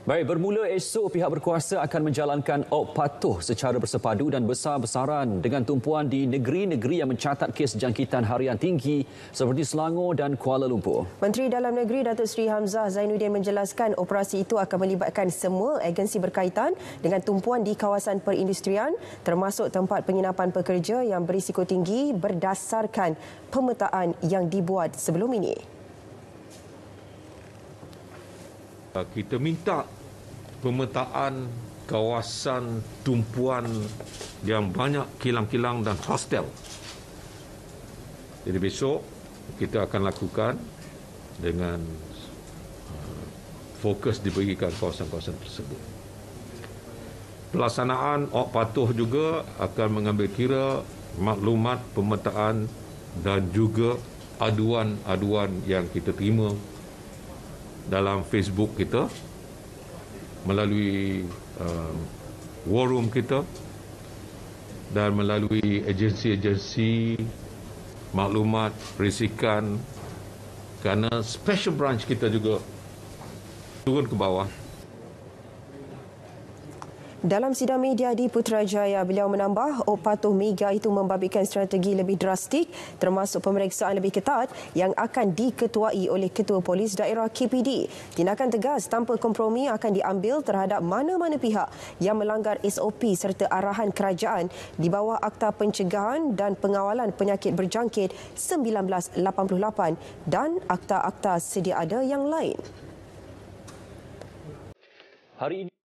Baik, bermula esok pihak berkuasa akan menjalankan op patuh secara bersepadu dan besar-besaran dengan tumpuan di negeri-negeri yang mencatat kes jangkitan harian tinggi seperti Selangor dan Kuala Lumpur. Menteri Dalam Negeri Datuk Seri Hamzah Zainuddin menjelaskan operasi itu akan melibatkan semua agensi berkaitan dengan tumpuan di kawasan perindustrian termasuk tempat penginapan pekerja yang berisiko tinggi berdasarkan pemetaan yang dibuat sebelum ini kita minta pemetaan kawasan tumpuan yang banyak kilang-kilang dan hostel. Jadi besok kita akan lakukan dengan uh, fokus diberikan kawasan-kawasan tersebut. Pelaksanaan Ok Patuh juga akan mengambil kira maklumat pemetaan dan juga aduan-aduan yang kita terima dalam Facebook kita melalui uh, war room kita dan melalui agensi-agensi maklumat risikan kerana special branch kita juga turun ke bawah dalam sidang media di Putrajaya, beliau menambah Opato oh, Mega itu membabitkan strategi lebih drastik termasuk pemeriksaan lebih ketat yang akan diketuai oleh Ketua Polis Daerah KPD. Tindakan tegas tanpa kompromi akan diambil terhadap mana-mana pihak yang melanggar SOP serta arahan kerajaan di bawah Akta Pencegahan dan Pengawalan Penyakit Berjangkit 1988 dan akta-akta sedia ada yang lain. Hari ini